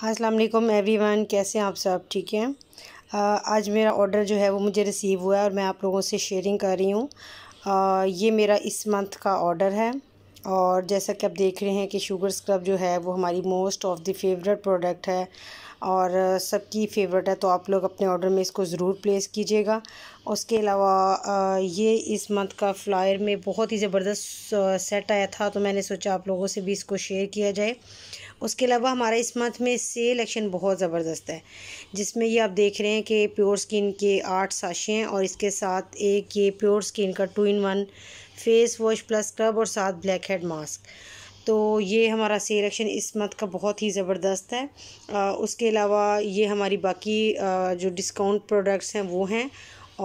हाँ, अस्सलाम वालेकुम एवरीवन कैसे हैं आप सब ठीक हैं आज मेरा ऑर्डर जो है वो मुझे रिसीव हुआ है और मैं आप लोगों से शेयरिंग कर रही हूँ ये मेरा इस मंथ का ऑर्डर है और जैसा कि आप देख रहे हैं कि शुगर स्क्रब जो है वो हमारी most of the favourite product है और सबकी फेवरेट है तो आप लोग अपने ऑर्डर में इसको ज़रूर प्लेस कीजिएगा उसके अलावा ये इस मंथ का फ्लायर में बहुत ही ज़बरदस्त सेट आया था तो मैंने सोचा आप लोगों से भी इसको शेयर किया जाए उसके अलावा हमारा इस मंथ में सेल एक्शन बहुत ज़बरदस्त है जिसमें ये आप देख रहे हैं कि प्योर स्किन के आठ साशे हैं और इसके साथ एक ये प्योर स्किन का two in one face wash plus scrub और साथ ब्लैक हेड मास्क तो ये हमारा सेलेक्शन इस मंथ का बहुत ही ज़बरदस्त है आ, उसके अलावा ये हमारी बाकी आ, जो डिस्काउंट प्रोडक्ट्स हैं वो हैं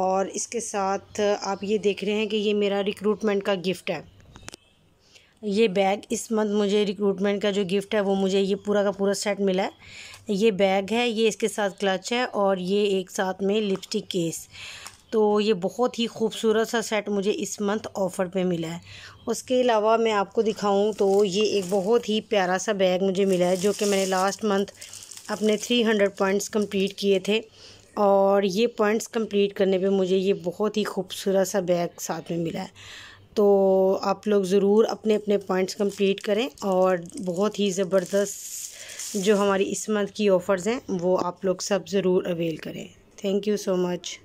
और इसके साथ आप ये देख रहे हैं कि ये मेरा रिक्रूटमेंट का गिफ्ट है ये बैग इस मंथ मुझे रिक्रूटमेंट का जो गिफ्ट है वो मुझे ये पूरा का पूरा सेट मिला है ये बैग है ये इसके साथ क्लच है और ये एक साथ में लिपस्टिक केस तो ये बहुत ही खूबसूरत सा सेट मुझे इस मंथ ऑफ़र पे मिला है उसके अलावा मैं आपको दिखाऊं तो ये एक बहुत ही प्यारा सा बैग मुझे मिला है जो कि मैंने लास्ट मंथ अपने थ्री हंड्रेड पॉइंट्स कंप्लीट किए थे और ये पॉइंट्स कंप्लीट करने पे मुझे ये बहुत ही खूबसूरत सा बैग साथ में मिला है तो आप लोग ज़रूर अपने अपने पॉइंट्स कंप्लीट करें और बहुत ही ज़बरदस्त जो हमारी इस मंथ की ऑफ़र्स हैं वो आप लोग सब ज़रूर अवेल करें थैंक यू सो मच